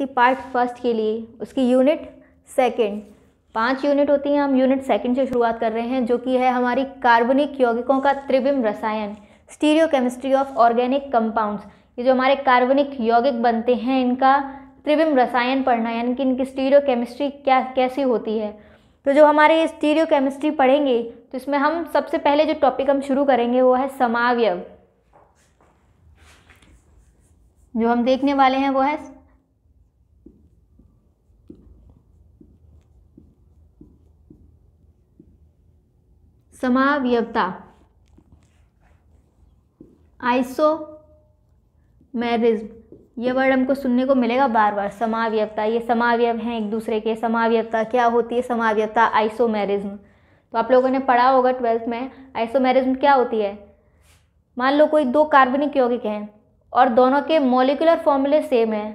थी part first के लिए उसकी यूनिट सेकंड पांच यूनिट होती हैं हम यूनिट सेकंड से शुरुआत कर रहे हैं जो कि है हमारी कार्बनिक यौगिकों का त्रिविम रसायन stereochemistry of organic compounds ये जो हमारे कार्बनिक यौगिक बनते हैं इनका त्रिविम रसायन पढ़ना यानी कि इनकी स्टीरियो केमिस्ट्री क्या कैसी होती है तो जो हमारे स्टीरियो केमिस्ट्री पढ़ेंगे तो इसमें हम सबसे पहले जो टॉपिक हम शुरू करेंगे वो है समावयव जो हम देखने वाले हैं वो है समावयवता आइसो मैरिज्म ये वर्ड हमको सुनने को मिलेगा बार बार समावयवता ये समावयव हैं एक दूसरे के समावयता क्या होती है आइसो मैरिज्म तो आप लोगों ने पढ़ा होगा ट्वेल्थ में आइसो मैरिज्म क्या होती है मान लो कोई दो कार्बनिक यौगिक हैं और दोनों के मोलिकुलर फॉर्मूले सेम हैं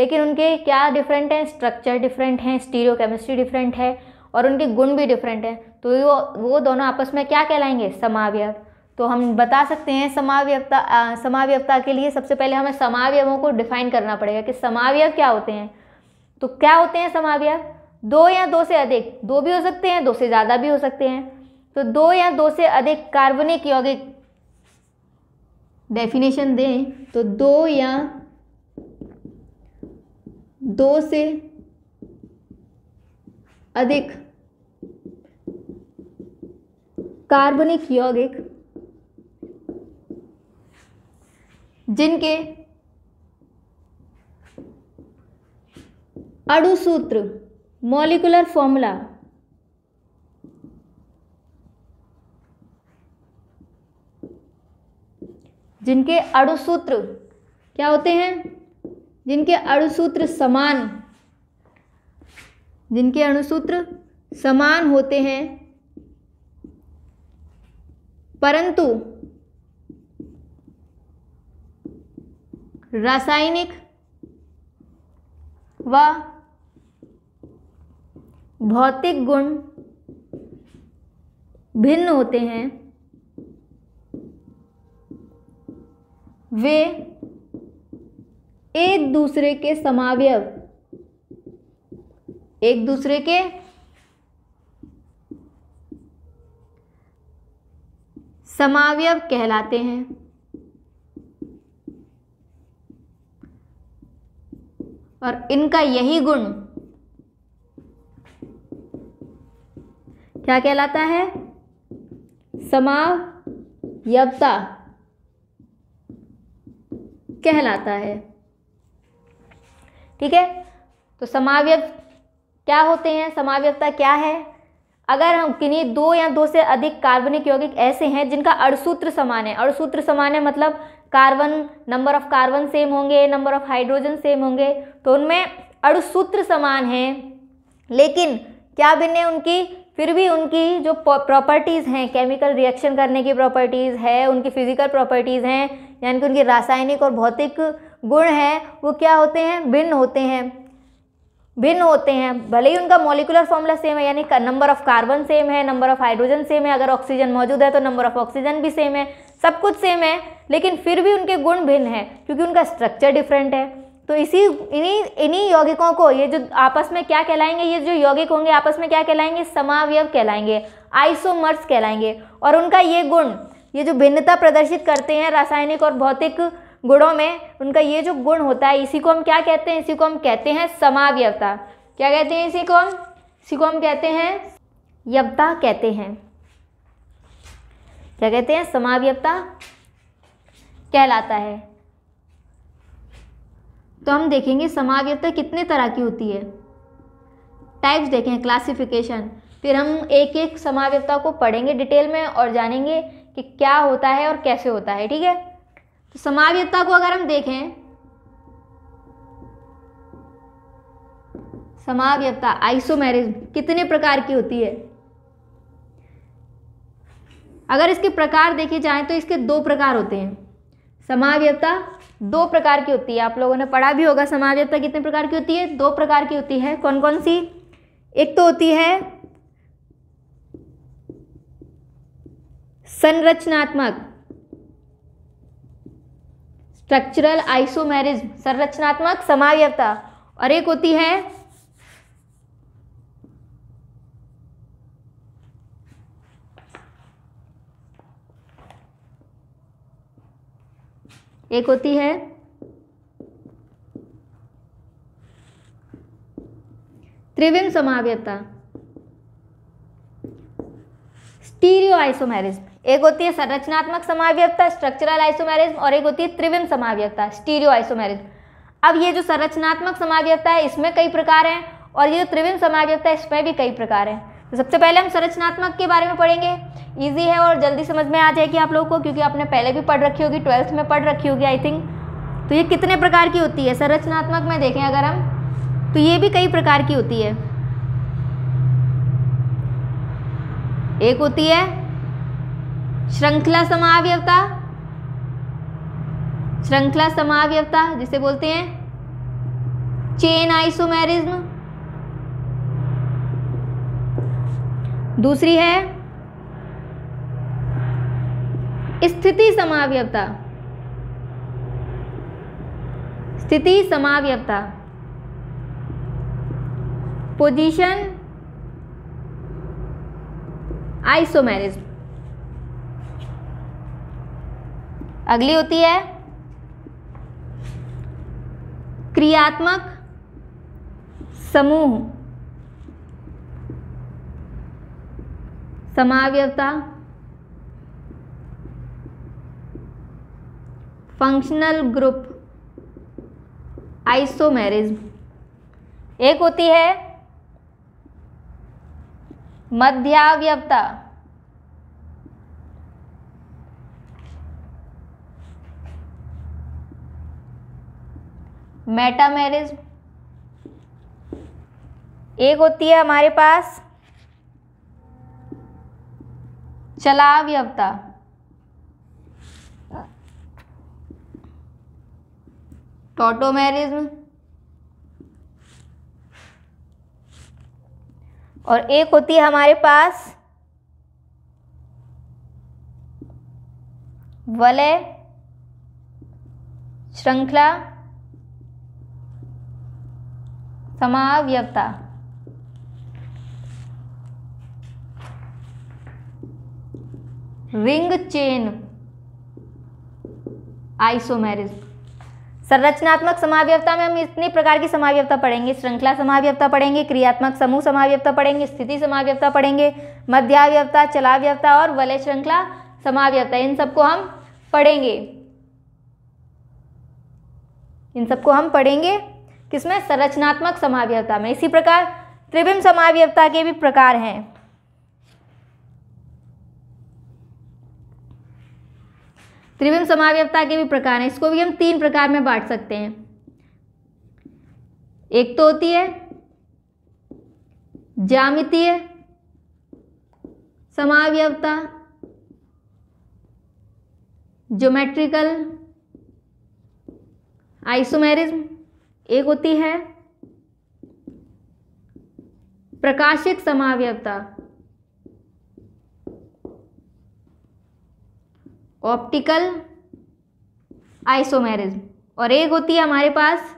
लेकिन उनके क्या डिफरेंट हैं स्ट्रक्चर डिफरेंट हैं स्टीरियो डिफरेंट है और उनके गुण भी डिफरेंट हैं तो वो वो दोनों आपस में क्या कहलाएंगे समावयव तो हम बता सकते हैं समावयवता समावयवता के लिए सबसे पहले हमें समावयवों को डिफाइन करना पड़ेगा कि समावयव क्या होते हैं तो क्या होते हैं समावयव दो या दो से अधिक दो भी हो सकते हैं दो से ज़्यादा भी हो सकते हैं तो दो या दो से अधिक कार्बनिक यौगिक डेफिनेशन दें तो दो या दो से अधिक कार्बनिक यौगिक जिनके अड़ुसूत्र मॉलिकुलर फॉर्मूला जिनके अड़ुसूत्र क्या होते हैं जिनके अड़ुसूत्र समान जिनके अणुसूत्र समान होते हैं परंतु रासायनिक व भौतिक गुण भिन्न होते हैं वे एक दूसरे के समावय एक दूसरे के समावयव कहलाते हैं और इनका यही गुण क्या कहलाता है समावयवता कहलाता है ठीक है तो समावय क्या होते हैं समावयवता क्या है अगर हम किन्हीं दो या दो से अधिक कार्बनिक यौगिक ऐसे हैं जिनका अड़सूत्र समान है अड़सूत्र समान है मतलब carbon number of carbon same होंगे नंबर ऑफ हाइड्रोजन सेम होंगे तो उनमें अड़सूत्र समान है लेकिन क्या भिन्न है उनकी फिर भी उनकी जो प्रॉपर्टीज़ हैं केमिकल रिएक्शन करने की प्रॉपर्टीज़ है उनकी फिजिकल प्रॉपर्टीज़ हैं यानी कि उनकी रासायनिक और भौतिक गुण हैं वो क्या होते हैं भिन्न होते हैं भिन्न होते हैं भले ही उनका मॉलिकुलर फॉर्मूला सेम है यानी नंबर ऑफ कार्बन सेम है नंबर ऑफ हाइड्रोजन सेम है अगर ऑक्सीजन मौजूद है तो नंबर ऑफ ऑक्सीजन भी सेम है सब कुछ सेम है लेकिन फिर भी उनके गुण भिन्न है क्योंकि उनका स्ट्रक्चर डिफरेंट है तो इसी इन्हीं इन्हीं यौगिकों को ये जो आपस में क्या कहलाएंगे ये जो यौगिक होंगे आपस में क्या कहलाएंगे समावयव कहलाएंगे आइसोमर्स कहलाएंगे और उनका ये गुण ये जो भिन्नता प्रदर्शित करते हैं रासायनिक और भौतिक गुणों में उनका ये जो गुण होता है इसी को हम क्या कहते हैं इसी को हम कहते हैं समावयवता क्या कहते हैं इसी को हम इसी को हम कहते हैं यवता कहते हैं क्या कहते हैं समावयवता कहलाता है तो हम देखेंगे समावयवता कितने तरह की होती है टाइप्स देखें क्लासिफिकेशन फिर हम एक एक समावयवता को पढ़ेंगे डिटेल में और जानेंगे कि क्या होता है और कैसे होता है ठीक है तो समावयता को अगर हम देखें समावयता आइसोमेरिज्म कितने प्रकार की होती है अगर इसके प्रकार देखे जाएं तो इसके दो प्रकार होते हैं समावयता दो प्रकार की होती है आप लोगों ने पढ़ा भी होगा समावयता कितने प्रकार की होती है दो प्रकार की होती है कौन कौन सी एक तो होती है संरचनात्मक स्ट्रक्चरल आइसोमेरिज्म संरचनात्मक समावयवता और एक होती है एक होती है त्रिविम समावयता स्टीरियो आइसोमेरिज्म एक होती है संरचनात्मक समावयवता स्ट्रक्चरल आइसोमेरिज्म और एक होती है त्रिविम समावयवता स्टीरियो आइसोमेरिज्म अब ये जो संरचनात्मक समावयवता है इसमें कई प्रकार हैं और ये जो त्रिविम समावयवता है इसमें भी कई प्रकार हैं तो सबसे पहले हम संरचनात्मक के बारे में पढ़ेंगे ईजी है और जल्दी समझ में आ जाएगी आप लोगों को क्योंकि आपने पहले भी पढ़ रखी होगी ट्वेल्थ में पढ़ रखी होगी आई थिंक तो ये कितने प्रकार की होती है संरचनात्मक में देखें अगर हम तो ये भी कई प्रकार की होती है एक होती है श्रृंखला समावयवता श्रृंखला समावयवता जिसे बोलते हैं चेन आइसोमेरिज्म दूसरी है स्थिति समावयवता स्थिति समावयवता पोजीशन आइसोमेरिज्म अगली होती है क्रियात्मक समूह समाव्यवता फंक्शनल ग्रुप आइसोमेरिज्म एक होती है मध्यावयवता मेटा मैरिज एक होती है हमारे पास चलाव्यवता टोटोमेरिज्म और एक होती है हमारे पास वलय श्रृंखला समावयवता रिंग चेन आइसोमेरिज संरचनात्मक समावयवता में हम इतने प्रकार की समावयवता पढ़ेंगे श्रृंखला समावयवता पढ़ेंगे क्रियात्मक समूह समावयवता पढ़ेंगे स्थिति समावयवता पढ़ेंगे मध्यावयवता चलावयवता और वलय श्रृंखला समावयवता इन सबको हम पढ़ेंगे इन सबको हम पढ़ेंगे किसमें संरचनात्मक समावयवता में इसी प्रकार त्रिविम समावयवता के भी प्रकार हैं त्रिविम समावयवता के भी प्रकार हैं इसको भी हम तीन प्रकार में बांट सकते हैं एक तो होती है जामितीय समावयवता ज्योमेट्रिकल आइसोमेरिज्म एक होती है प्रकाशिक समावयवता ऑप्टिकल आइसोमेरिज्म और एक होती है हमारे पास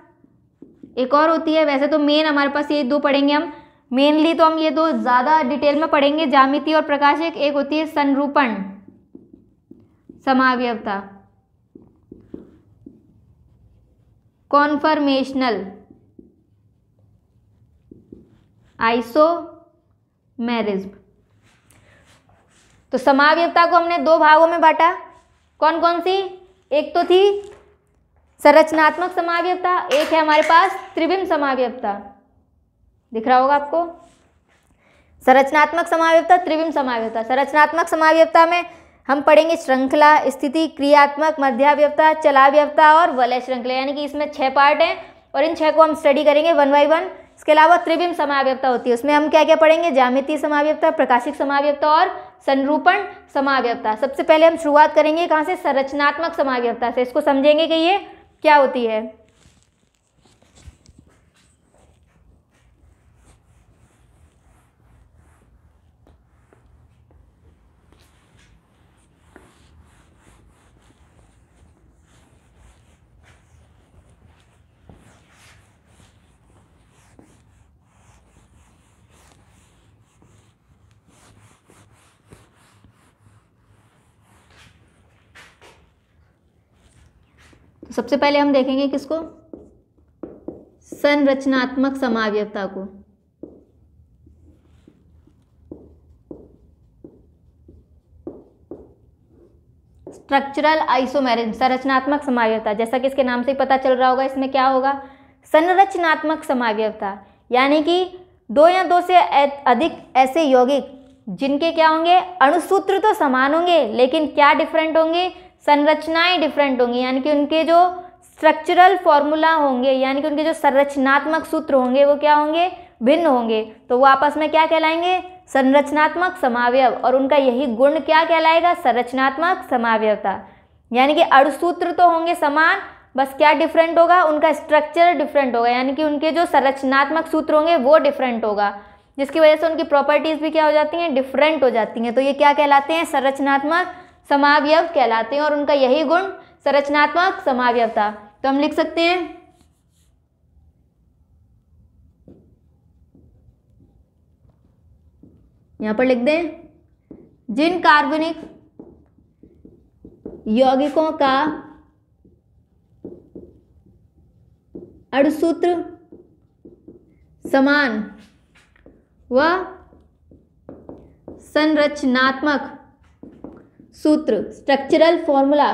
एक और होती है वैसे तो मेन हमारे पास ये दो पढ़ेंगे हम मेनली तो हम ये दो ज़्यादा डिटेल में पढ़ेंगे जामिति और प्रकाशिक एक होती है संरूपण समावयवता कॉन्फर्मेशनल आइसो मैरिज तो समावयता को हमने दो भागों में बांटा कौन कौन सी एक तो थी संरचनात्मक समावयता एक है हमारे पास त्रिविम समावयता दिख रहा होगा आपको संरचनात्मक समावयता त्रिविम समावयता संरचनात्मक समावयता में हम पढ़ेंगे श्रृंखला स्थिति क्रियात्मक मध्याव्यवता चलाव्यवता और वलय श्रृंखला यानी कि इसमें छः पार्ट हैं और इन छः को हम स्टडी करेंगे वन बाई वन इसके अलावा त्रिविम समाव्यवता होती है उसमें हम क्या क्या पढ़ेंगे जामिति समाव्यवता प्रकाशिक समाव्यवता और संरूपण समाव्यवता सबसे पहले हम शुरुआत करेंगे कहाँ से संरचनात्मक समाव्यवता से इसको समझेंगे कि ये क्या होती है सबसे पहले हम देखेंगे किसको संरचनात्मक समावयता को स्ट्रक्चरल आइसोमेरिज्म संरचनात्मक समावयता जैसा कि इसके नाम से ही पता चल रहा होगा इसमें क्या होगा संरचनात्मक समावयता यानी कि दो या दो से अधिक ऐसे यौगिक जिनके क्या होंगे अणुसूत्र तो समान होंगे लेकिन क्या डिफरेंट होंगे संरचनाएं डिफरेंट होंगी यानी कि उनके जो स्ट्रक्चरल फॉर्मूला होंगे यानी कि उनके जो संरचनात्मक सूत्र होंगे वो क्या होंगे भिन्न होंगे तो वो आपस में क्या कहलाएंगे संरचनात्मक समावयव और उनका यही गुण क्या कहलाएगा संरचनात्मक समावयवता यानी कि अड़सूत्र तो होंगे समान बस क्या डिफरेंट होगा उनका स्ट्रक्चर डिफरेंट होगा यानी कि उनके जो संरचनात्मक सूत्र होंगे वो डिफरेंट होगा जिसकी वजह से उनकी प्रॉपर्टीज़ भी क्या हो जाती हैं डिफरेंट हो जाती हैं तो ये क्या कहलाते हैं संरचनात्मक समावयव कहलाते हैं और उनका यही गुण संरचनात्मक समावयव था तो हम लिख सकते हैं यहां पर लिख दें जिन कार्बनिक यौगिकों का अड़सूत्र समान व संरचनात्मक सूत्र स्ट्रक्चरल फॉर्मूला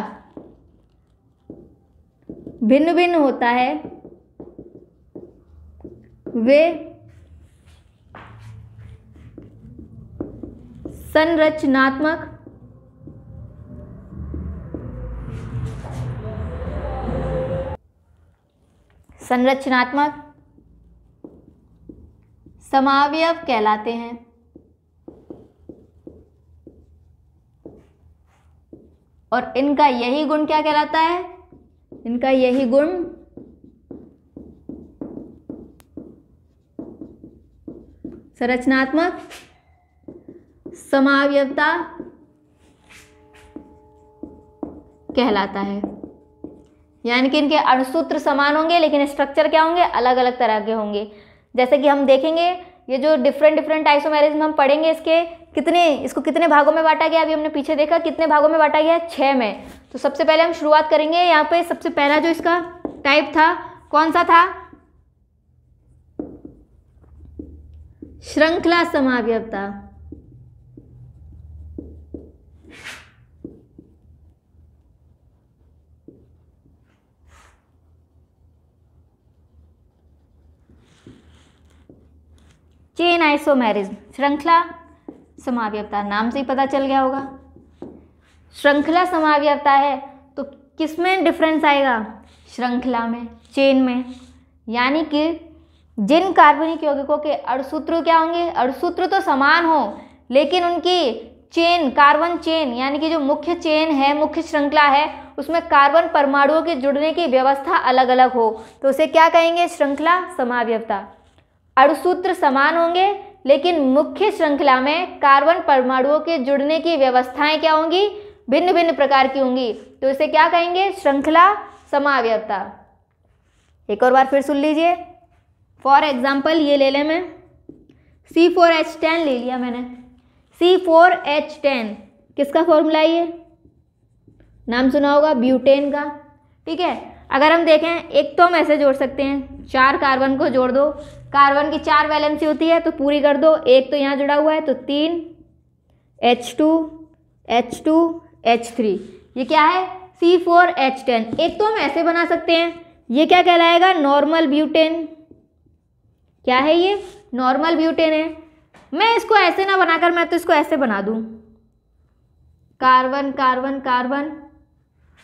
भिन्न भिन्न होता है वे संरचनात्मक संरचनात्मक समावयव कहलाते हैं और इनका यही गुण क्या कहलाता है इनका यही गुण संरचनात्मक समावयवता कहलाता है यानी कि इनके अणुसूत्र समान होंगे लेकिन स्ट्रक्चर क्या होंगे अलग अलग तरह के होंगे जैसे कि हम देखेंगे ये जो डिफरेंट डिफरेंट आइसोमेरिज्म हम पढ़ेंगे इसके कितने इसको कितने भागों में बांटा गया अभी हमने पीछे देखा कितने भागों में बांटा गया छः में तो सबसे पहले हम शुरुआत करेंगे यहाँ पे सबसे पहला जो इसका टाइप था कौन सा था श्रृंखला समावयवता चेन आइसोमेरिज्म श्रृंखला समावयवता नाम से ही पता चल गया होगा श्रृंखला समावयवता है तो किस में डिफरेंस आएगा श्रृंखला में चेन में यानी कि जिन कार्बनिक यौगिकों के अड़सूत्र क्या होंगे अड़सूत्र तो समान हो लेकिन उनकी चेन कार्बन चेन यानी कि जो मुख्य चेन है मुख्य श्रृंखला है उसमें कार्बन परमाणुओं के जुड़ने की व्यवस्था अलग अलग हो तो उसे क्या कहेंगे श्रृंखला समावयवता अड़सूत्र समान होंगे लेकिन मुख्य श्रृंखला में कार्बन परमाणुओं के जुड़ने की व्यवस्थाएं क्या होंगी भिन्न भिन्न प्रकार की होंगी तो इसे क्या कहेंगे श्रृंखला समावयता एक और बार फिर सुन लीजिए फॉर एग्जाम्पल ये ले लें मैं सी फोर एच टेन ले लिया मैंने सी फोर एच टेन किसका फॉर्मूला ये नाम सुना होगा ब्यूटेन का ठीक है अगर हम देखें एक तो हम ऐसे जोड़ सकते हैं चार कार्बन को जोड़ दो कार्बन की चार वैलेंसी होती है तो पूरी कर दो एक तो यहाँ जुड़ा हुआ है तो तीन H two H two H three ये क्या है सी फोर एच टेन एक तो हम ऐसे बना सकते हैं ये क्या कहलाएगा नॉर्मल ब्यूटेन क्या है ये नॉर्मल ब्यूटेन है मैं इसको ऐसे ना बनाकर मैं तो इसको ऐसे बना दूँ कार्बन कार्बन कार्बन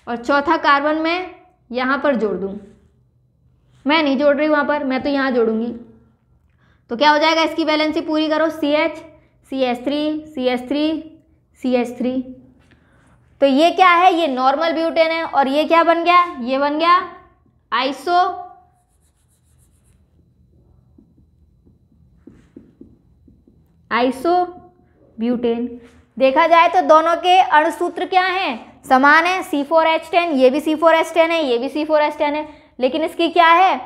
और चौथा कार्बन मैं यहाँ पर जोड़ दूँ मैं नहीं जोड़ रही वहाँ पर मैं तो यहाँ जोड़ूंगी तो क्या हो जाएगा इसकी वैलेंसी पूरी करो C H C S three C S three C S three तो ये क्या है ये नॉर्मल ब्यूटेन है और ये क्या बन गया ये बन गया आइसो आइसो ब्यूटेन देखा जाए तो दोनों के अणुसूत्र क्या हैं समान है सी फोर एच टेन ये भी सी फोर एच टेन है ये भी सी फोर एच टेन है लेकिन इसकी क्या है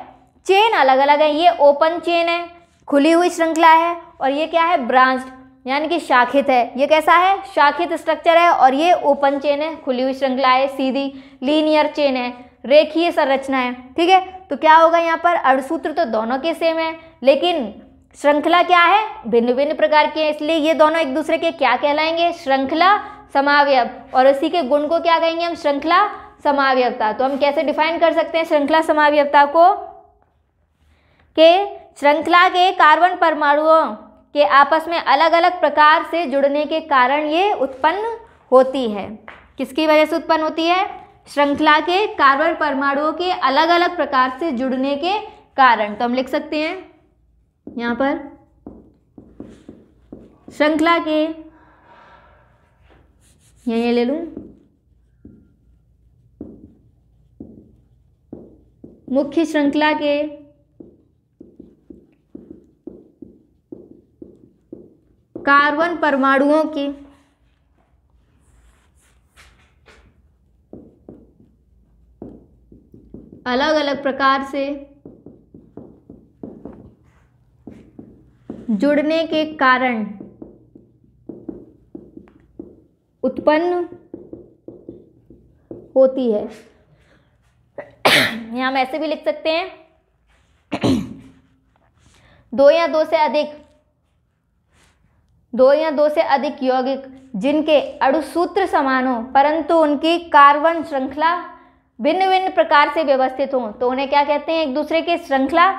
चेन अलग अलग है ये ओपन चेन है खुली हुई श्रृंखला है और ये क्या है ब्रांच्ड यानी कि शाखित है ये कैसा है शाखित स्ट्रक्चर है और ये ओपन चेन है खुली हुई श्रृंखला है सीधी लीनियर चेन है रेखीय संरचना है ठीक है तो क्या होगा यहाँ पर अड़सूत्र तो दोनों के सेम है लेकिन श्रृंखला क्या है भिन्न भिन्न प्रकार के हैं इसलिए ये दोनों एक दूसरे के क्या कहलाएंगे श्रृंखला समावयव और इसी के गुण को क्या कहेंगे हम श्रृंखला समावयवता तो हम कैसे डिफाइन कर सकते हैं श्रृंखला समावयवता को के श्रृंखला के कार्बन परमाणुओं के आपस में अलग अलग प्रकार से जुड़ने के कारण ये उत्पन्न होती है किसकी वजह से उत्पन्न होती है श्रृंखला के कार्बन परमाणुओं के अलग अलग प्रकार से जुड़ने के कारण तो हम लिख सकते हैं यहाँ पर श्रृंखला के यहीं ले लूँ मुख्य श्रृंखला के कार्बन परमाणुओं की अलग अलग प्रकार से जुड़ने के कारण उत्पन्न होती है यहाँ हम ऐसे भी लिख सकते हैं दो या दो से अधिक दो या दो से अधिक यौगिक जिनके अड़ुसूत्र समान हों परंतु उनकी कार्बन श्रृंखला भिन्न भिन्न प्रकार से व्यवस्थित हों तो उन्हें क्या कहते हैं एक दूसरे के श्रृंखला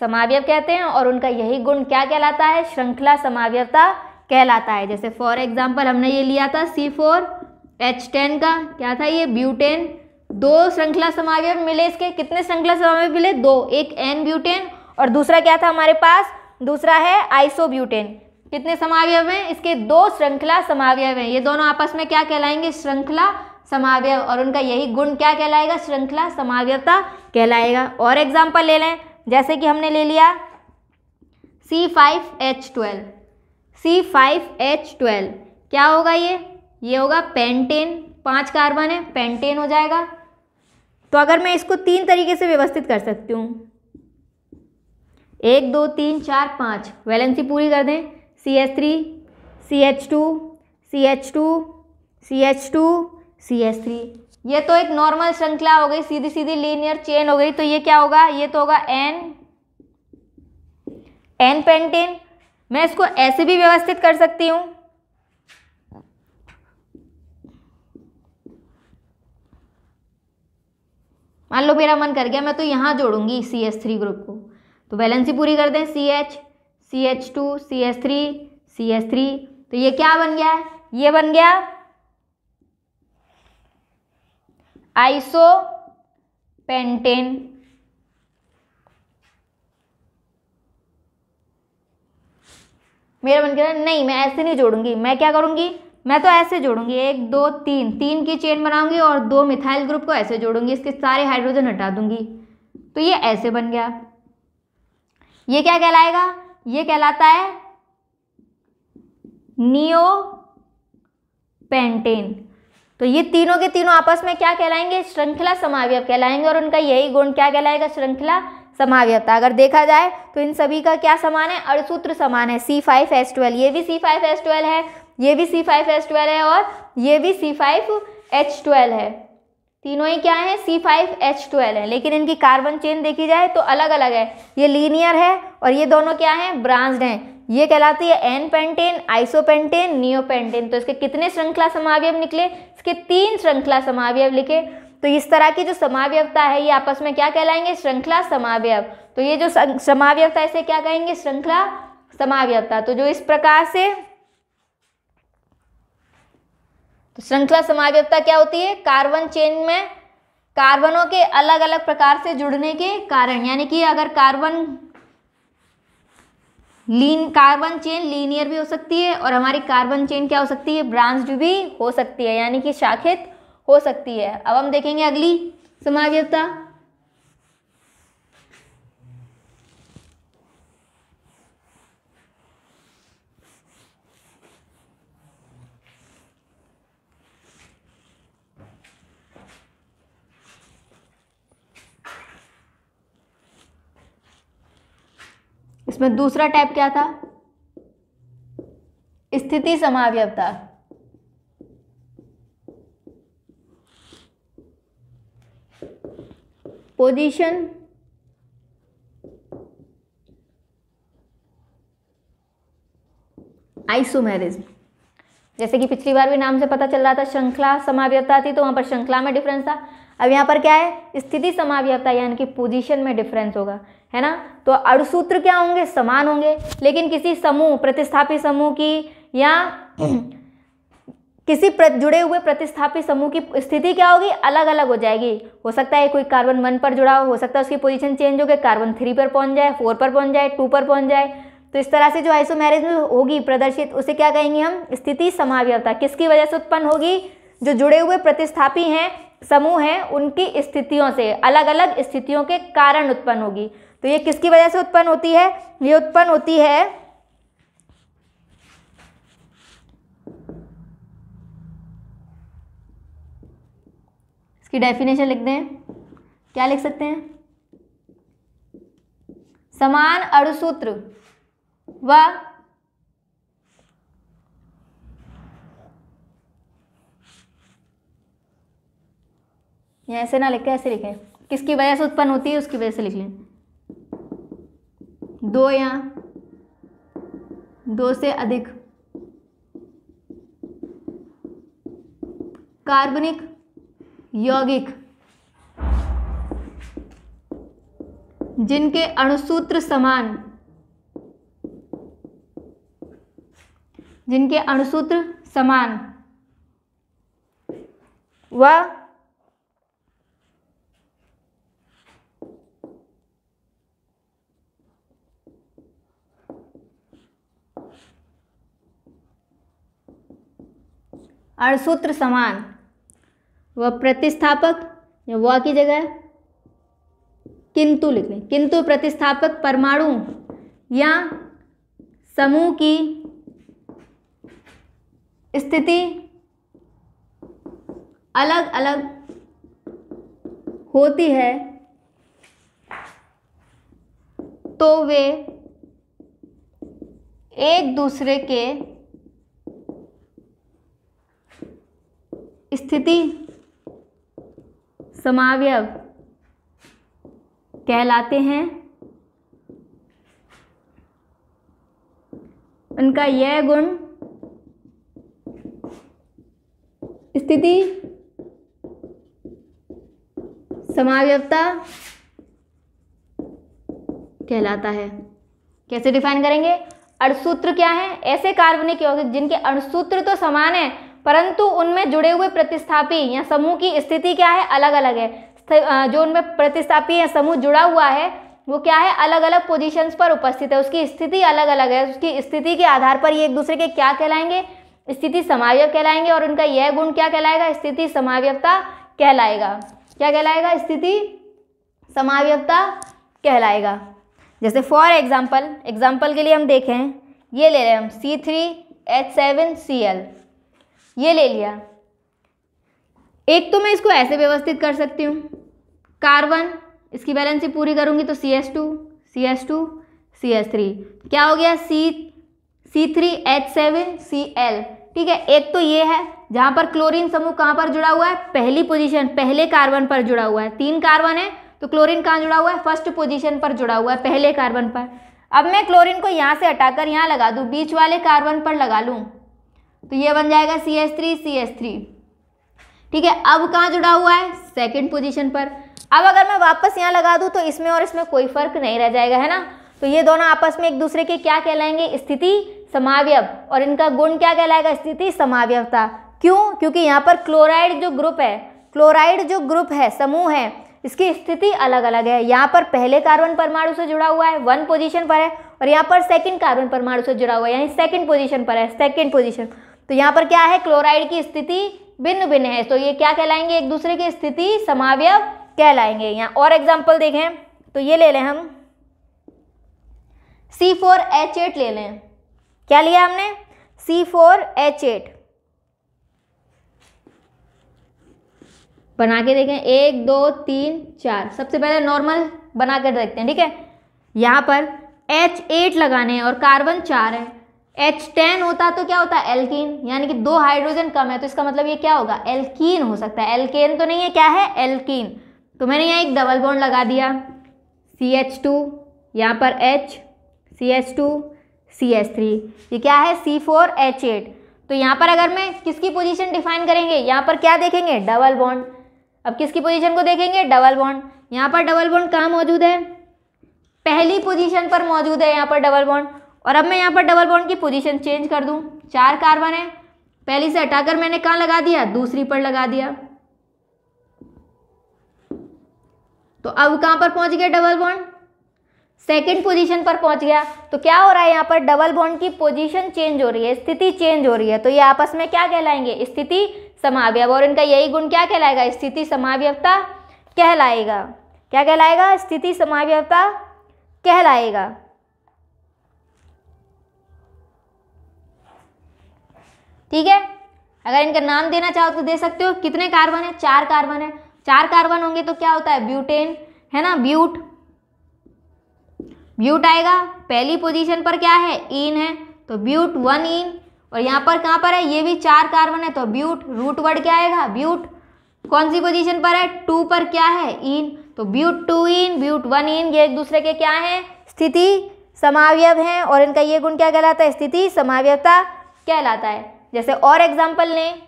समावय कहते हैं और उनका यही गुण क्या कहलाता है श्रृंखला समावयता कहलाता है जैसे फॉर एग्जाम्पल हमने ये लिया था सी फोर एच टेन का क्या था ये ब्यूटेन दो श्रृंखला समावय मिले इसके कितने श्रृंखला समावय मिले दो एक एन ब्यूटेन और दूसरा क्या था हमारे पास दूसरा है आइसो ब्यूटेन कितने समावयव हैं इसके दो श्रृंखला समावयव हैं ये दोनों आपस में क्या कहलाएंगे श्रृंखला समावयव और उनका यही गुण क्या कहलाएगा श्रृंखला समावयता कहलाएगा और एग्जाम्पल ले लें जैसे कि हमने ले लिया C five H twelve C five H twelve क्या होगा ये ये होगा पेंटेन पांच कार्बन है पेंटेन हो जाएगा तो अगर मैं इसको तीन तरीके से व्यवस्थित कर सकती हूँ एक दो तीन चार पाँच वैलेंसी पूरी कर दें C H three C H two C H two C H two C H three ये तो एक नॉर्मल श्रृंखला हो गई सीधी सीधी लीनियर चेन हो गई तो ये क्या होगा ये तो होगा एन एन पेंटेन मैं इसको ऐसे भी व्यवस्थित कर सकती हूँ मान लो मेरा मन कर गया मैं तो यहाँ जोड़ूंगी सी एस थ्री ग्रुप को तो वैलेंसी पूरी कर दें C H C H two C S three C S three तो ये क्या बन गया है ये बन गया आइसो पेंटेन मेरा मन कह रहा है नहीं मैं ऐसे नहीं जोड़ूंगी मैं क्या करूंगी मैं तो ऐसे जोड़ूंगी एक दो तीन तीन की चेन बनाऊंगी और दो मिथाइल ग्रुप को ऐसे जोड़ूंगी इसके सारे हाइड्रोजन हटा दूंगी तो ये ऐसे बन गया ये क्या कहलाएगा ये कहलाता है नियो पेंटेन तो ये तीनों के तीनों आपस में क्या कहलाएंगे श्रृंखला समावय कहलाएंगे और उनका यही गुण क्या कहलाएगा श्रृंखला समावयता अगर देखा जाए तो इन सभी का क्या समान है अड़सूत्र समान है सी फाइव एस ट्वेल्व ये भी सी फाइव एस ट्वेल्व है ये भी सी फाइव एस ट्वेल्व है और ये भी सी फाइव एच ट्वेल्व है तीनों ही क्या हैं सी फाइव एच ट्वेल्व है लेकिन इनकी कार्बन चेन देखी जाए तो अलग अलग है ये लीनियर है और ये दोनों क्या हैं ब्रांच्ड हैं ये कहलाती है एन पेंटेन आइसोपेंटेन नियोपेंटेन तो इसके कितने श्रृंखला समावयव निकले इसके तीन श्रृंखला समावयव लिखे तो इस तरह की जो समावयवता है ये आपस में क्या कहलाएंगे श्रृंखला समावयव तो ये जो समावयवता इसे क्या कहेंगे श्रृंखला समावयवता तो जो इस प्रकार से तो श्रृंखला समाव्यवस्था क्या होती है कार्बन चेन में कार्बनों के अलग अलग प्रकार से जुड़ने के कारण यानी कि अगर कार्बन लीन कार्बन चेन लीनियर भी हो सकती है और हमारी कार्बन चेन क्या हो सकती है ब्रांच भी हो सकती है यानी कि शाखित हो सकती है अब हम देखेंगे अगली समाव्यवस्था इसमें दूसरा टाइप क्या था स्थिति समावयवता पोजीशन आइसोमेरिज्म जैसे कि पिछली बार भी नाम से पता चल रहा था श्रृंखला समावयवता थी तो वहां पर श्रृंखला में डिफरेंस था अब यहां पर क्या है स्थिति समावयवता यानी कि पोजीशन में डिफरेंस होगा है ना तो अड़सूत्र क्या होंगे समान होंगे लेकिन किसी समूह प्रतिस्थापी समूह की या किसी जुड़े हुए प्रतिस्थापी समूह की स्थिति क्या होगी अलग अलग हो जाएगी हो सकता है कोई कार्बन वन पर जुड़ा हो हो सकता है उसकी पोजीशन चेंज हो गई कार्बन थ्री पर पहुंच जाए फोर पर पहुंच जाए टू पर पहुंच जाए तो इस तरह से जो आइसो मैरिज में होगी प्रदर्शित उसे क्या कहेंगे हम स्थिति समावयवता किसकी वजह से उत्पन्न होगी जो जुड़े हुए प्रतिस्थापी हैं समूह हैं उनकी स्थितियों से अलग अलग स्थितियों के कारण उत्पन्न होगी तो ये किसकी वजह से उत्पन्न होती है ये उत्पन्न होती है इसकी डेफिनेशन लिख दें क्या लिख सकते हैं समान अणुसूत्र व ऐसे ना लिखे ऐसे लिखें किसकी वजह से उत्पन्न होती है उसकी वजह से लिख लें दो या दो से अधिक कार्बनिक यौगिक जिनके अणुसूत्र समान जिनके अणुसूत्र समान व और समान व प्रतिस्थापक व की जगह किंतु लिख लें किंतु प्रतिस्थापक परमाणु या समूह की स्थिति अलग अलग होती है तो वे एक दूसरे के स्थिति समावय कहलाते हैं उनका यह गुण स्थिति समावयवता कहलाता है कैसे डिफाइन करेंगे अणुसूत्र क्या है ऐसे कार्बनिक यौगिक जिनके अणुसूत्र तो समान है परंतु उनमें जुड़े हुए प्रतिस्थापी या समूह की स्थिति क्या है अलग अलग है जो उनमें प्रतिस्थापी या समूह जुड़ा हुआ है वो क्या है अलग अलग पोजीशंस पर उपस्थित है उसकी स्थिति अलग अलग है उसकी स्थिति के आधार पर ये एक दूसरे के क्या कहलाएंगे स्थिति समावय कहलाएंगे और उनका यह गुण क्या कहलाएगा स्थिति समावयता कहलाएगा क्या कहलाएगा स्थिति समावयता कहलाएगा जैसे फॉर एग्जाम्पल एग्जाम्पल के लिए हम देखें ये ले रहे हैं हम C three H seven C L ये ले लिया एक तो मैं इसको ऐसे व्यवस्थित कर सकती हूँ कार्बन इसकी बैलेंसी पूरी करूँगी तो C S two C S two C S three क्या हो गया C C three H seven C L ठीक है एक तो ये है जहाँ पर क्लोरीन समूह कहाँ पर जुड़ा हुआ है पहली पोजीशन पहले कार्बन पर जुड़ा हुआ है तीन कार्बन है तो क्लोरीन कहाँ जुड़ा हुआ है फर्स्ट पोजीशन पर जुड़ा हुआ है पहले कार्बन पर अब मैं क्लोरीन को यहाँ से हटाकर यहाँ लगा दूँ बीच वाले कार्बन पर लगा लूँ तो ये बन जाएगा C S three C S three ठीक है अब कहाँ जुड़ा हुआ है सेकेंड पोजिशन पर अब अगर मैं वापस यहाँ लगा दूँ तो इसमें और इसमें कोई फर्क नहीं रह जाएगा है ना तो ये दोनों आपस में एक दूसरे के क्या कहलाएंगे स्थिति समावयव और इनका गुण क्या कहलाएगा स्थिति समावयवता क्यों क्योंकि यहाँ पर क्लोराइड जो ग्रुप है क्लोराइड जो ग्रुप है समूह है इसकी स्थिति अलग अलग है यहाँ पर पहले कार्बन परमाणु से जुड़ा हुआ है वन पोजीशन पर है और यहाँ पर सेकंड कार्बन परमाणु से जुड़ा हुआ है यानी सेकंड पोजीशन पर है सेकंड पोजीशन तो यहाँ पर क्या है क्लोराइड की स्थिति भिन्न भिन्न है तो ये क्या कहलाएंगे एक दूसरे की स्थिति समावय कहलाएंगे यहाँ और एग्जाम्पल देखें तो ये ले लें हम सी फोर एच एट ले लें क्या लिया हमने सी फोर एच एट बना के देखें एक दो तीन चार सबसे पहले नॉर्मल बना कर देखते हैं ठीक है यहाँ पर एच एट लगाने और कार्बन चार है एच टेन होता तो क्या होता एल्किन यानी कि दो हाइड्रोजन कम है तो इसका मतलब ये क्या होगा एल्कीन हो सकता है एल्केन तो नहीं है क्या है एल्कीन तो मैंने यहाँ एक डबल बॉन्ड लगा दिया सी एच टू यहाँ पर H C H two C H three ये क्या है सी फोर एच एट तो यहाँ पर अगर मैं किसकी पोजीशन डिफाइन करेंगे यहाँ पर क्या देखेंगे डबल बॉन्ड अब किसकी पोजीशन को देखेंगे डबल बॉन्ड यहाँ पर डबल बॉन्ड कहाँ मौजूद है पहली पोजीशन पर मौजूद है यहाँ पर डबल बॉन्ड और अब मैं यहाँ पर डबल बॉन्ड की पोजीशन चेंज कर दूँ चार कार्बन है पहली से हटाकर मैंने कहाँ लगा दिया दूसरी पर लगा दिया तो अब कहाँ पर पहुँच गया डबल बॉन्ड सेकेंड पोजीशन पर पहुंच गया तो क्या हो रहा है यहाँ पर डबल बॉन्ड की पोजीशन चेंज हो रही है स्थिति चेंज हो रही है तो ये आपस में क्या कहलाएंगे स्थिति समावयव और इनका यही गुण क्या कहलाएगा स्थिति समावयवता कहलाएगा क्या कहलाएगा स्थिति समावयवता कहलाएगा ठीक है अगर इनका नाम देना चाहो तो दे सकते हो कितने कार्बन है चार कार्बन है चार कार्बन होंगे तो क्या होता है ब्यूटेन है ना ब्यूट ब्यूट आएगा पहली पोजीशन पर क्या है इन है तो ब्यूट वन इन और यहाँ पर कहाँ पर है ये भी चार कार्बन है तो ब्यूट रूट वर्ड क्या आएगा ब्यूट कौन सी पोजीशन पर है टू पर क्या है इन तो but two in ब्यूट one in ये एक दूसरे के क्या है स्थिति समावयव हैं और इनका ये गुण क्या कहलाता है स्थिति समावयवता कहलाता है जैसे और एग्जाम्पल लें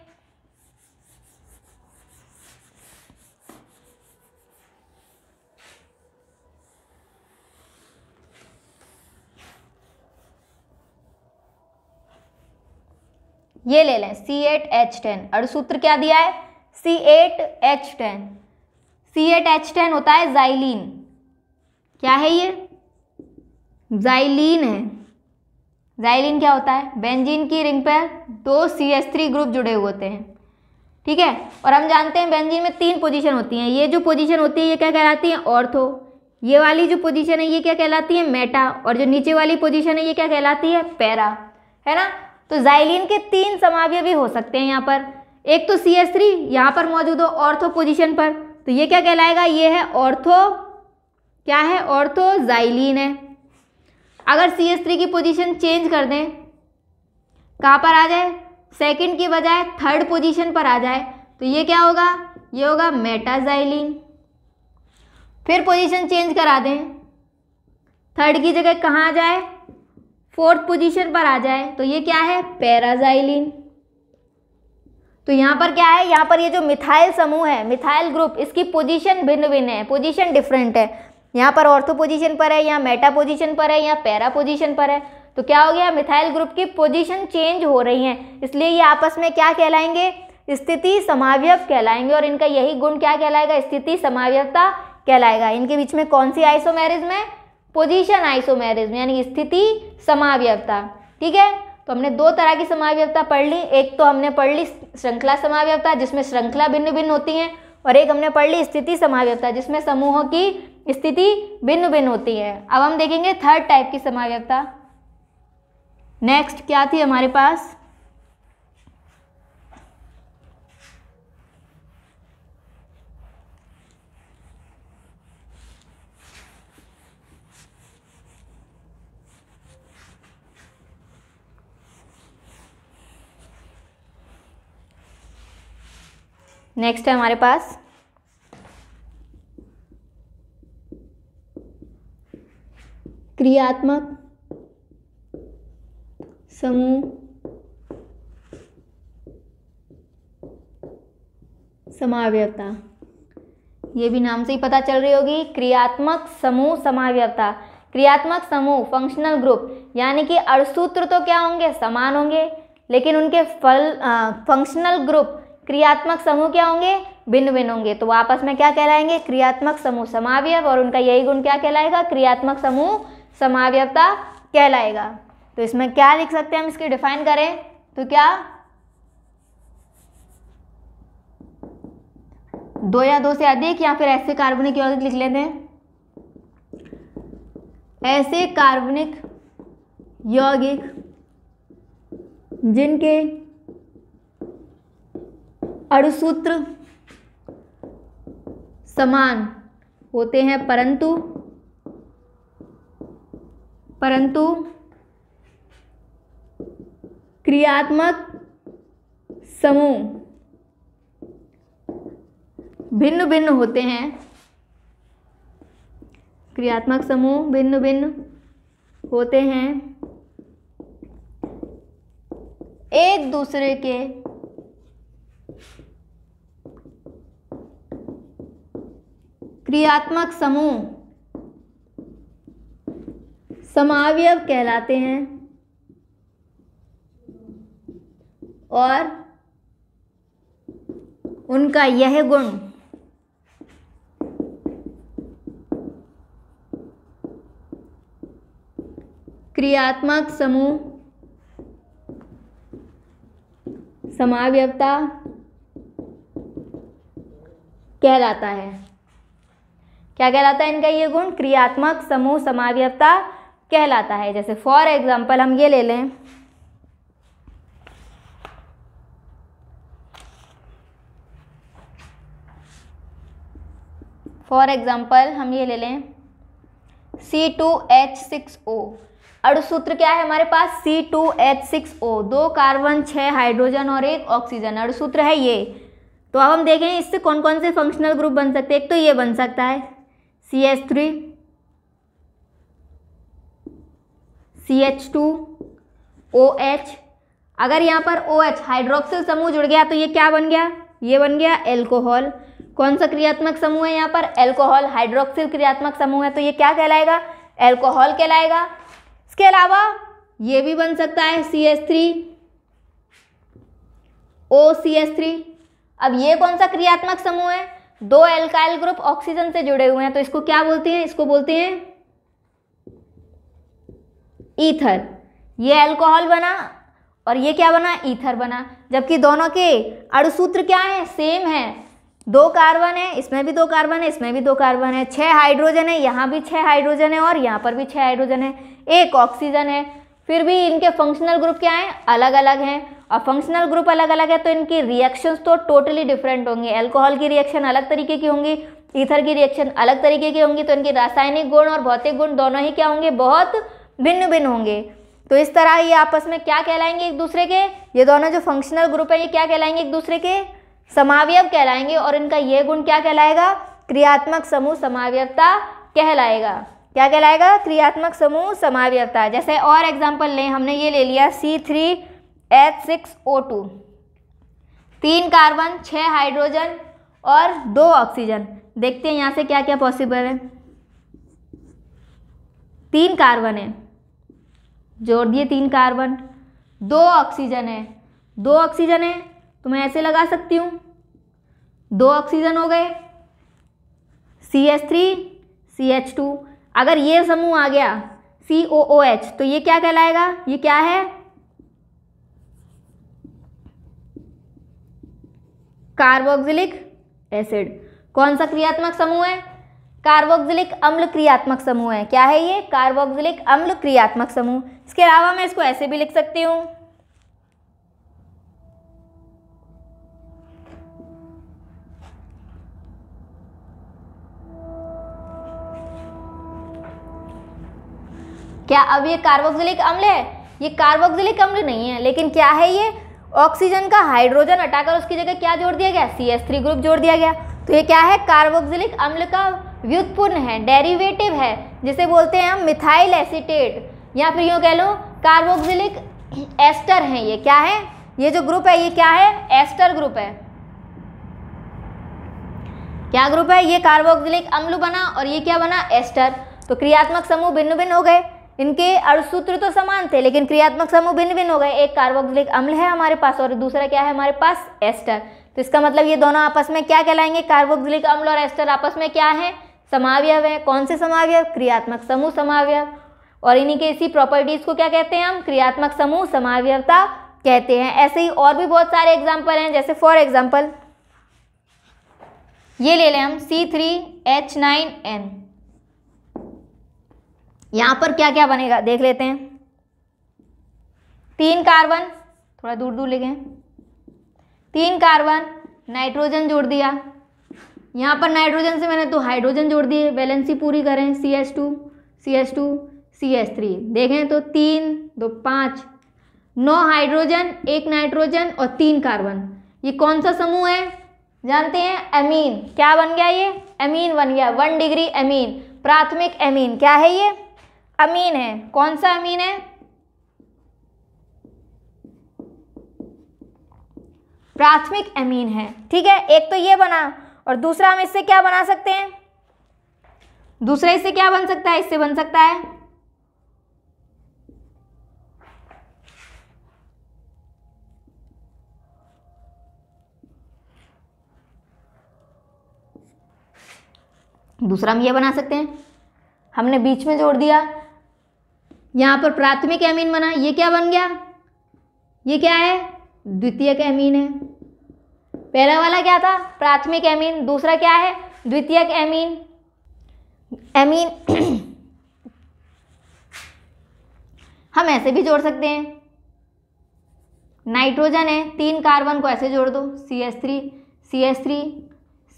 ये ले लें सी एट एच टेन सूत्र क्या दिया है C eight H ten C eight H ten होता है जाइलीन क्या है ये जाइलीन है जाइलिन क्या होता है बेंजीन की रिंग पर दो सी एस थ्री ग्रुप जुड़े हुए होते हैं ठीक है और हम जानते हैं बेंजीन में तीन पोजीशन होती हैं ये जो पोजीशन होती है ये क्या कहलाती है ऑर्थो ये वाली जो पोजीशन है ये क्या कहलाती है मेटा और जो नीचे वाली पोजीशन है ये क्या कहलाती है पैरा है ना तो जाइलिन के तीन समावय भी हो सकते हैं यहाँ पर एक तो सी एस थ्री यहाँ पर मौजूद हो ऑर्थो पोजिशन पर तो ये क्या कहलाएगा ये है ऑर्थो क्या है ऑर्थो जाइलिन है अगर सी एस थ्री की पोजीशन चेंज कर दें कहाँ पर आ जाए सेकंड की बजाय थर्ड पोजीशन पर आ जाए तो ये क्या होगा ये होगा मेटाजाइलिन फिर पोजीशन चेंज करा दें थर्ड की जगह कहाँ आ जाए फोर्थ पोजीशन पर आ जाए तो ये क्या है पैराजाइलिन तो यहाँ पर क्या है यहाँ पर ये जो मिथाइल समूह है मिथाइल ग्रुप इसकी पोजीशन भिन्न भिन्न है पोजीशन डिफरेंट है यहाँ पर ऑर्थो पोजीशन पर है यहाँ मेटा पोजीशन पर है यहाँ पैरा पोजीशन पर है तो क्या हो गया मिथाइल ग्रुप की पोजीशन चेंज हो रही हैं इसलिए ये आपस में क्या कहलाएंगे स्थिति समावयव कहलाएंगे और इनका यही गुण क्या कहलाएगा स्थिति समावयवता कहलाएगा इनके बीच में कौन सी मैरिज में पोजीशन मैरिज में यानी स्थिति समावयवता ठीक है तो हमने दो तरह की समावयवता पढ़ ली एक तो हमने पढ़ ली श्रृंखला समावयवता जिसमें श्रृंखला भिन्न भिन्न होती हैं और एक हमने पढ़ ली स्थिति समावयवता जिसमें समूहों की स्थिति भिन्न भिन्न होती है अब हम देखेंगे थर्ड टाइप की समावयकता नेक्स्ट क्या थी हमारे पास नेक्स्ट है हमारे पास क्रियात्मक समूह समावयता ये भी नाम से ही पता चल रही होगी क्रियात्मक समूह समावयता क्रियात्मक समूह फंक्शनल ग्रुप यानी कि अड़सूत्र तो क्या होंगे समान होंगे लेकिन उनके फल फंक्शनल ग्रुप क्रियात्मक समूह क्या होंगे भिन्न भिन्न होंगे तो आपस में क्या कहलाएंगे क्रियात्मक समूह समावय और उनका यही गुण क्या कहलाएगा क्रियात्मक समूह समावयवता कहलाएगा तो इसमें क्या लिख सकते हैं हम इसकी डिफाइन करें तो क्या दो या दो से अधिक या फिर ऐसे कार्बनिक यौगिक लिख लेते हैं ऐसे कार्बनिक यौगिक जिनके अणुसूत्र समान होते हैं परंतु परंतु क्रियात्मक समूह भिन्न भिन्न होते हैं क्रियात्मक समूह भिन्न भिन्न होते हैं एक दूसरे के क्रियात्मक समूह समावयव कहलाते हैं और उनका यह गुण क्रियात्मक समूह समावयवता कहलाता है क्या कहलाता है इनका ये गुण क्रियात्मक समूह समावयवता कहलाता है जैसे फॉर एग्जाम्पल हम ये ले लें फॉर एग्ज़ाम्पल हम ये ले लें C two H six O अड़सूत्र क्या है हमारे पास C two H six O दो कार्बन छः हाइड्रोजन और एक ऑक्सीजन अड़सूत्र है ये तो अब हम देखें इससे कौन कौन से फंक्शनल ग्रुप बन सकते हैं एक तो ये बन सकता है C S three C H two O H अगर यहाँ पर ओ एच हाइड्रोक्सिल समूह जुड़ गया तो ये क्या बन गया ये बन गया एल्कोहल कौन सा क्रियात्मक समूह है यहाँ पर एल्कोहल हाइड्रोक्सिल क्रियात्मक समूह है तो ये क्या कहलाएगा एल्कोहल कहलाएगा इसके अलावा ये भी बन सकता है C S three O C S three अब ये कौन सा क्रियात्मक समूह है दो एल्काइल ग्रुप ऑक्सीजन से जुड़े हुए हैं तो इसको क्या बोलते हैं इसको बोलते हैं ईथर ये अल्कोहल बना और ये क्या बना ईथर बना जबकि दोनों के अड़सूत्र क्या है सेम है दो कार्बन है इसमें भी दो कार्बन है इसमें भी दो कार्बन है छः हाइड्रोजन है यहाँ भी छः हाइड्रोजन है और यहाँ पर भी छः हाइड्रोजन है एक ऑक्सीजन है फिर भी इनके फंक्शनल ग्रुप क्या हैं अलग अलग हैं और फंक्शनल ग्रुप अलग अलग है तो इनकी रिएक्शंस तो टोटली डिफरेंट होंगी अल्कोहल की रिएक्शन अलग तरीके की होंगी ईथर की रिएक्शन अलग तरीके की होंगी तो इनके रासायनिक गुण और भौतिक गुण दोनों ही क्या होंगे बहुत भिन्न भिन्न होंगे तो इस तरह ये आपस में क्या कहलाएंगे एक दूसरे के ये दोनों जो फंक्शनल ग्रुप है ये क्या कहलाएंगे एक दूसरे के समावयव कहलाएंगे और इनका ये गुण क्या कहलाएगा क्रियात्मक समूह समावयवता कहलाएगा क्या कहलाएगा क्रियात्मक समूह समावयवता जैसे और एग्जाम्पल लें हमने ये ले लिया C three H six O two तीन कार्बन छः हाइड्रोजन और दो ऑक्सीजन देखते हैं यहाँ से क्या क्या पॉसिबल है तीन कार्बन है जोड़ दिए तीन कार्बन दो ऑक्सीजन है दो ऑक्सीजन है तो मैं ऐसे लगा सकती हूँ दो ऑक्सीजन हो गए C H three C H two अगर ये समूह आ गया सी ओ ओ एच तो ये क्या कहलाएगा ये क्या है कार्बोक्सिलिक एसिड कौन सा क्रियात्मक समूह है कार्बोक्सिलिक अम्ल क्रियात्मक समूह है क्या है ये कार्बोक्सिलिक अम्ल क्रियात्मक समूह इसके अलावा मैं इसको ऐसे भी लिख सकती हूँ क्या अब ये कार्बोक्सिलिक अम्ल है ये कार्बोक्सिलिक अम्ल नहीं है लेकिन क्या है ये ऑक्सीजन का हाइड्रोजन हटाकर उसकी जगह क्या जोड़ दिया गया सी एस थ्री ग्रुप जोड़ दिया गया तो ये क्या है कार्बोक्सिलिक अम्ल का व्युत्पूर्ण है डेरिवेटिव है जिसे बोलते हैं हम मिथाइल एसिटेट या फिर यूँ कह लो कार्बोक्सिलिक एस्टर हैं ये क्या है ये जो ग्रुप है ये क्या है एस्टर ग्रुप है क्या ग्रुप है ये कार्बोक्सिलिक अम्ल बना और ये क्या बना एस्टर तो क्रियात्मक समूह भिन्न भिन्न हो गए इनके अणसूत्र तो समान थे लेकिन क्रियात्मक समूह भिन्न भिन्न हो गए एक कार्बोक्सिलिक अम्ल है हमारे पास और दूसरा क्या है हमारे पास एस्टर तो इसका मतलब ये दोनों आपस में क्या कहलाएंगे कार्बोक्सिलिक अम्ल और एस्टर आपस में क्या है समावयव है कौन से समावयव क्रियात्मक समूह समावयव और इन्हीं के इसी प्रॉपर्टीज को क्या कहते हैं हम क्रियात्मक समूह समावयवता कहते हैं ऐसे ही और भी बहुत सारे एग्जाम्पल हैं जैसे फॉर एग्जाम्पल ये ले लें हम C three H nine N यहाँ पर क्या क्या बनेगा देख लेते हैं तीन कार्बन थोड़ा दूर दूर ले गए तीन कार्बन नाइट्रोजन जोड़ दिया यहाँ पर नाइट्रोजन से मैंने तो हाइड्रोजन जोड़ दिए बैलेंसी पूरी करें C H two C H two C S three देखें तो तीन दो पाँच नौ हाइड्रोजन एक नाइट्रोजन और तीन कार्बन ये कौन सा समूह है जानते हैं एमीन क्या बन गया ये एमीन बन गया वन डिग्री एमीन प्राथमिक एमीन क्या है ये अमीन है कौन सा अमीन है प्राथमिक एमीन है ठीक है एक तो ये बना और दूसरा हम इससे क्या बना सकते हैं दूसरा इससे क्या बन सकता है इससे बन सकता है दूसरा हम ये बना सकते हैं हमने बीच में जोड़ दिया यहाँ पर प्राथमिक एमीन बना ये क्या बन गया ये क्या है द्वितीय एमीन है पहला वाला क्या था प्राथमिक एमीन दूसरा क्या है द्वितीय एमीन एमीन हम ऐसे भी जोड़ सकते हैं नाइट्रोजन है तीन कार्बन को ऐसे जोड़ दो C S three C S three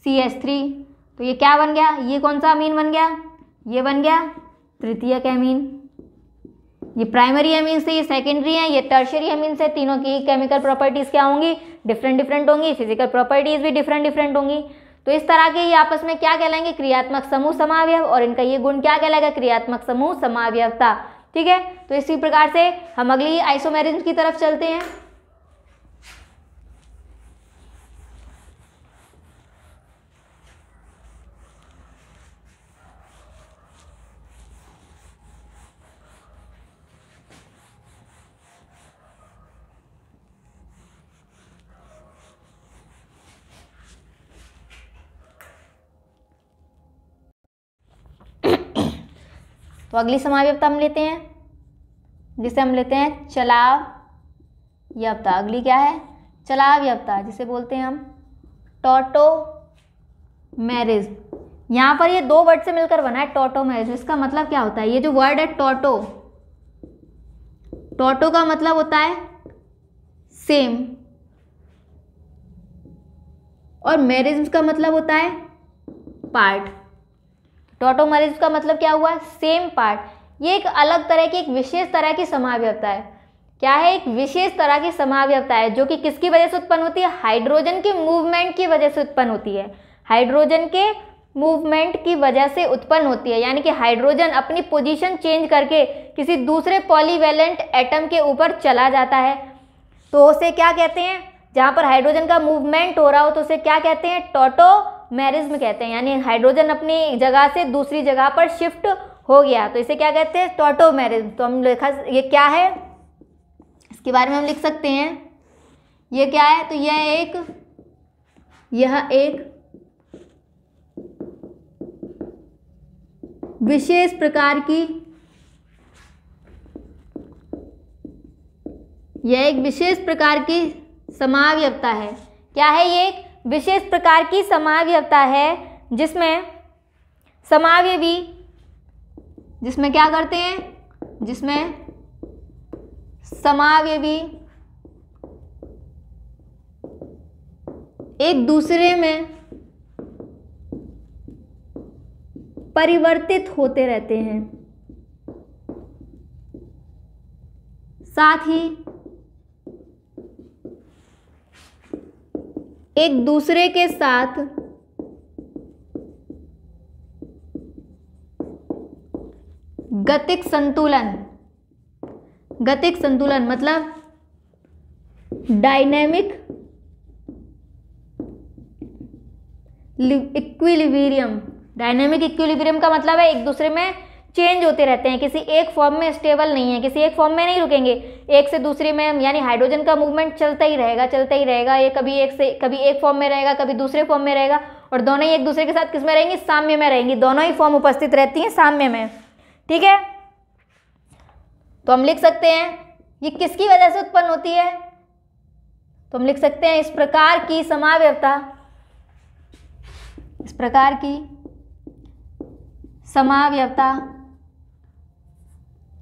C S three तो ये क्या बन गया ये कौन सा अमीन बन गया ये बन गया तृतीयक अमीन ये प्राइमरी अमीन से ये सेकेंडरी हैं ये टर्शरी अमीन से तीनों की केमिकल प्रॉपर्टीज़ क्या होंगी डिफरेंट डिफरेंट होंगी फिजिकल प्रॉपर्टीज़ भी डिफरेंट डिफरेंट होंगी तो इस तरह के ये आपस में क्या कहलाएंगे क्रियात्मक समूह समावयव और इनका ये गुण क्या कहलाएगा क्रियात्मक समूह समावयवता ठीक है तो इसी प्रकार से हम अगली आइसोमेरिज की तरफ चलते हैं तो अगली समाव्यवता तो हम लेते हैं जिसे हम लेते हैं चलाव यवता अगली क्या है चलाव यवता जिसे बोलते हैं हम टोटो मैरिज यहाँ पर ये दो वर्ड से मिलकर बना है टोटो मैरिज इसका मतलब क्या होता है ये जो वर्ड है टोटो टोटो का मतलब होता है सेम और मैरिज का मतलब होता है पार्ट टोटोमरिज का मतलब क्या हुआ सेम पार्ट ये एक अलग तरह की एक विशेष तरह की समावयवता है क्या है एक विशेष तरह की समावयवता है जो कि किसकी वजह से उत्पन्न होती है हाइड्रोजन के मूवमेंट की वजह से उत्पन्न होती है हाइड्रोजन के मूवमेंट की वजह से उत्पन्न होती है यानी कि हाइड्रोजन अपनी पोजीशन चेंज करके किसी दूसरे पॉलीवेलेंट एटम के ऊपर चला जाता है तो उसे क्या कहते हैं जहाँ पर हाइड्रोजन का मूवमेंट हो रहा हो तो उसे क्या कहते हैं टोटो मैरिज में कहते हैं यानी हाइड्रोजन अपनी जगह से दूसरी जगह पर शिफ्ट हो गया तो इसे क्या कहते हैं टोटो मैरिज तो हम लिखा ये क्या है इसके बारे में हम लिख सकते हैं ये क्या है तो यह एक यह एक विशेष प्रकार की यह एक विशेष प्रकार की समावयवता है क्या है ये एक विशेष प्रकार की समावयता है जिसमें समावयवी जिसमें क्या करते हैं जिसमें समावयवी एक दूसरे में परिवर्तित होते रहते हैं साथ ही एक दूसरे के साथ गतिक संतुलन गतिक संतुलन मतलब डायनेमिक इक्विलिब्रियम डायनेमिक इक्विलिब्रियम का मतलब है एक दूसरे में चेंज होते रहते हैं किसी एक फॉर्म में स्टेबल नहीं है किसी एक फॉर्म में नहीं रुकेंगे एक से दूसरे में यानी हाइड्रोजन का मूवमेंट चलता ही रहेगा चलता ही रहेगा ये कभी एक से कभी एक फॉर्म में रहेगा कभी दूसरे फॉर्म में रहेगा और दोनों ही एक दूसरे के साथ किस में रहेंगी साम्य में रहेंगी दोनों ही फॉर्म उपस्थित रहती हैं साम्य में ठीक है तो हम लिख सकते हैं ये किसकी वजह से उत्पन्न होती है तो हम लिख सकते हैं इस प्रकार की समावयवता इस प्रकार की समावयवता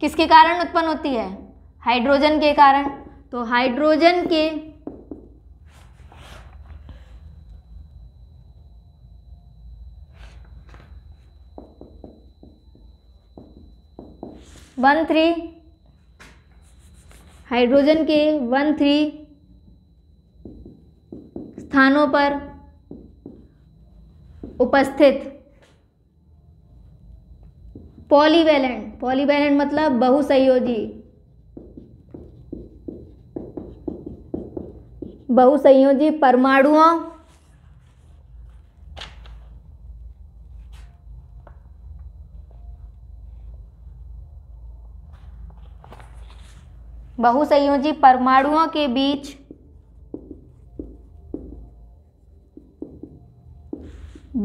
किसके कारण उत्पन्न होती है हाइड्रोजन के कारण तो हाइड्रोजन के वन थ्री हाइड्रोजन के वन थ्री स्थानों पर उपस्थित पॉलीवेलेंट पॉलीवेलेंट मतलब बहुसंयोजी बहुसंयोजी परमाणुओं बहुसंयोजी परमाणुओं के बीच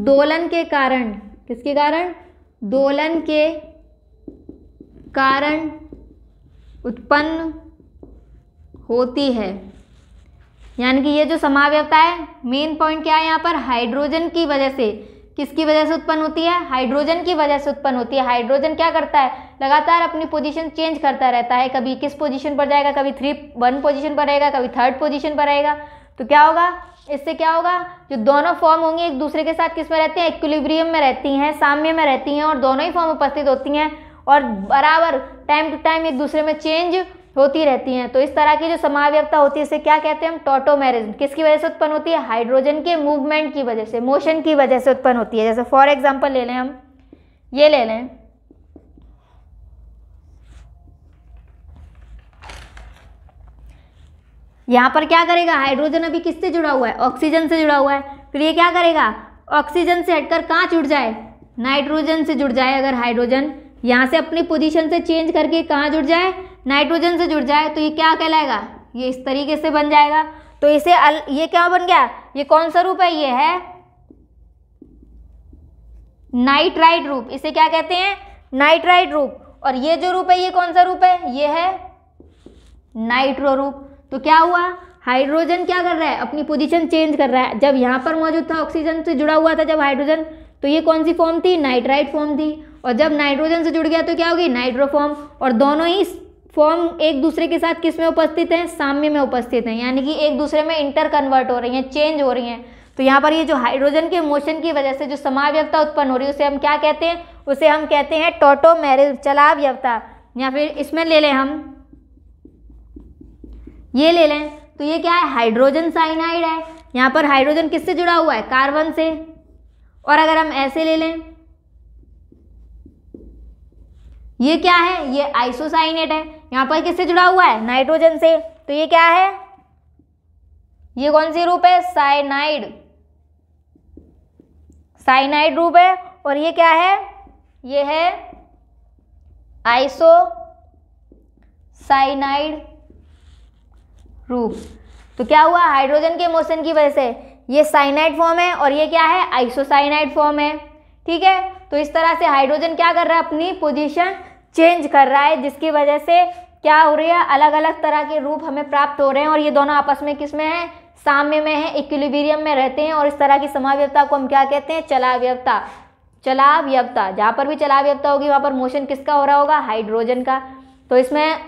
दोलन के कारण किसके कारण दोलन के कारण उत्पन्न होती है यानी कि ये जो समावयवता है मेन पॉइंट क्या है यहाँ पर हाइड्रोजन की वजह से किसकी वजह से उत्पन्न होती है हाइड्रोजन की वजह से उत्पन्न होती है हाइड्रोजन क्या करता है लगातार अपनी पोजीशन चेंज करता रहता है कभी किस पोजीशन पर जाएगा कभी थ्री वन पोजीशन पर रहेगा कभी थर्ड पोजीशन पर रहेगा तो क्या होगा इससे क्या होगा जो दोनों फॉर्म होंगी एक दूसरे के साथ किस में रहते हैं इक्विलिब्रियम में रहती हैं साम्य में रहती हैं और दोनों ही फॉर्म उपस्थित होती हैं और बराबर टाइम टू टाइम एक दूसरे में चेंज होती रहती हैं तो इस तरह की जो समाव्यक्ता होती है इसे क्या कहते हैं हम टोटोमेरिज किसकी वजह से उत्पन्न होती है हाइड्रोजन के मूवमेंट की वजह से मोशन की वजह से उत्पन्न होती है जैसे फॉर एग्जाम्पल ले लें हम ये ले लें यहाँ पर क्या करेगा हाइड्रोजन अभी किससे जुड़ा हुआ है ऑक्सीजन से जुड़ा हुआ है फिर ये क्या करेगा ऑक्सीजन से हटकर कहाँ जुड़ जाए नाइट्रोजन से जुड़ जाए अगर हाइड्रोजन यहाँ से अपनी पोजीशन से चेंज करके कहाँ जुड़ जाए नाइट्रोजन से जुड़ जाए तो ये क्या कहलाएगा ये इस तरीके से बन जाएगा तो इसे अल, ये क्या बन गया ये कौन सा रूप है ये है नाइट्राइड रूप इसे क्या कहते हैं नाइट्राइड रूप और ये जो रूप है ये कौन सा रूप है ये है नाइट्रो रूप तो क्या हुआ हाइड्रोजन क्या कर रहा है अपनी पोजीशन चेंज कर रहा है जब यहाँ पर मौजूद था ऑक्सीजन से जुड़ा हुआ था जब हाइड्रोजन तो ये कौन सी फॉर्म थी नाइट्राइट फॉर्म थी और जब नाइट्रोजन से जुड़ गया तो क्या होगी नाइट्रोफॉर्म और दोनों ही फॉर्म एक दूसरे के साथ किस में उपस्थित हैं साम्य में उपस्थित हैं यानी कि एक दूसरे में इंटर कन्वर्ट हो रही हैं चेंज हो रही हैं तो यहाँ पर ये जो हाइड्रोजन के मोशन की वजह से जो समाव्यवता उत्पन्न हो रही है उसे हम क्या कहते हैं उसे हम कहते हैं मैरिज चलाव्यवता या फिर इसमें ले लें हम ये ले लें तो ये क्या है हाइड्रोजन साइनाइड है यहाँ पर हाइड्रोजन किससे जुड़ा हुआ है कार्बन से और अगर हम ऐसे ले लें ये क्या है ये आइसोसाइनेट है यहाँ पर किससे जुड़ा हुआ है नाइट्रोजन से तो ये क्या है ये कौन सी रूप है साइनाइड साइनाइड रूप है और ये क्या है ये है आइसो साइनाइड रूप तो क्या हुआ हाइड्रोजन के मोशन की वजह से ये साइनाइड फॉर्म है और ये क्या है आइसोसाइनाइड फॉर्म है ठीक है तो इस तरह से हाइड्रोजन क्या कर रहा है अपनी पोजीशन चेंज कर रहा है जिसकी वजह से क्या हो रही है अलग अलग तरह के रूप हमें प्राप्त हो रहे हैं और ये दोनों आपस में किस में है साम्य में है इक्विलिबेरियम में रहते हैं और इस तरह की समाव्यवता को हम क्या कहते हैं चलाव्यवता चलावयवता जहाँ पर भी चलावयवता होगी वहाँ पर मोशन किसका हो रहा होगा हाइड्रोजन का तो इसमें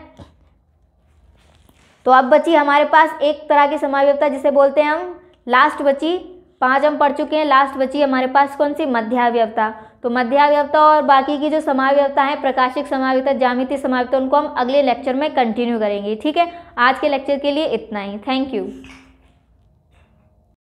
तो अब बची हमारे पास एक तरह की समाव्यवता जिसे बोलते हैं हम लास्ट बची पांच हम पढ़ चुके हैं लास्ट बची हमारे पास कौन सी मध्यावयवता तो मध्यावयवता और बाकी की जो समाव्यवता है प्रकाशिक समावयवता जामिति समाव्यता उनको हम अगले लेक्चर में कंटिन्यू करेंगे ठीक है आज के लेक्चर के लिए इतना ही थैंक यू